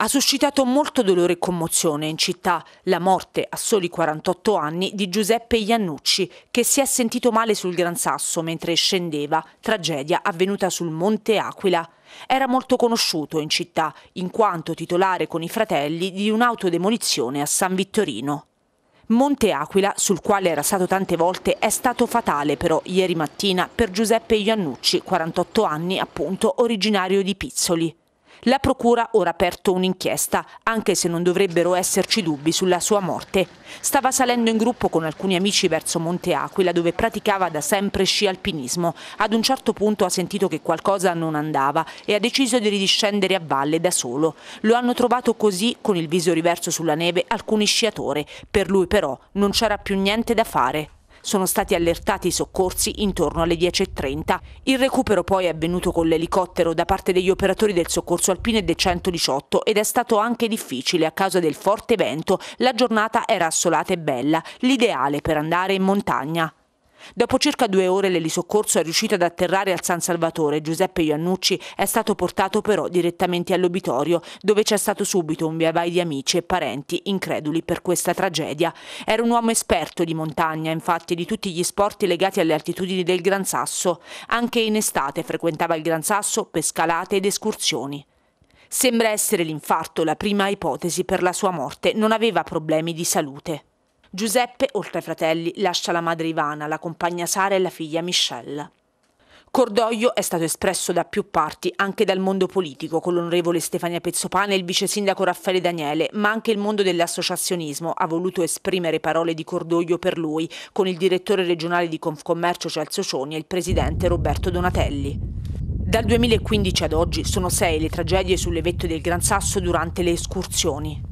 Ha suscitato molto dolore e commozione in città la morte a soli 48 anni di Giuseppe Iannucci, che si è sentito male sul Gran Sasso mentre scendeva, tragedia avvenuta sul Monte Aquila. Era molto conosciuto in città, in quanto titolare con i fratelli di un'autodemolizione a San Vittorino. Monte Aquila, sul quale era stato tante volte, è stato fatale però ieri mattina per Giuseppe Iannucci, 48 anni appunto, originario di Pizzoli. La procura ora ha aperto un'inchiesta, anche se non dovrebbero esserci dubbi sulla sua morte. Stava salendo in gruppo con alcuni amici verso Monte Aquila, dove praticava da sempre sci alpinismo. Ad un certo punto ha sentito che qualcosa non andava e ha deciso di ridiscendere a valle da solo. Lo hanno trovato così, con il viso riverso sulla neve, alcuni sciatori. Per lui però non c'era più niente da fare. Sono stati allertati i soccorsi intorno alle 10.30. Il recupero poi è avvenuto con l'elicottero da parte degli operatori del soccorso alpine del 118 ed è stato anche difficile a causa del forte vento. La giornata era assolata e bella, l'ideale per andare in montagna. Dopo circa due ore l'elisoccorso è riuscito ad atterrare al San Salvatore. Giuseppe Iannucci è stato portato però direttamente all'obitorio, dove c'è stato subito un via vai di amici e parenti increduli per questa tragedia. Era un uomo esperto di montagna, infatti, di tutti gli sport legati alle altitudini del Gran Sasso. Anche in estate frequentava il Gran Sasso per scalate ed escursioni. Sembra essere l'infarto la prima ipotesi per la sua morte. Non aveva problemi di salute. Giuseppe, oltre ai fratelli, lascia la madre Ivana, la compagna Sara e la figlia Michelle. Cordoglio è stato espresso da più parti, anche dal mondo politico, con l'onorevole Stefania Pezzopane e il vice sindaco Raffaele Daniele, ma anche il mondo dell'associazionismo ha voluto esprimere parole di cordoglio per lui, con il direttore regionale di Confcommercio Celso Cioni e il presidente Roberto Donatelli. Dal 2015 ad oggi sono sei le tragedie sulle vette del Gran Sasso durante le escursioni.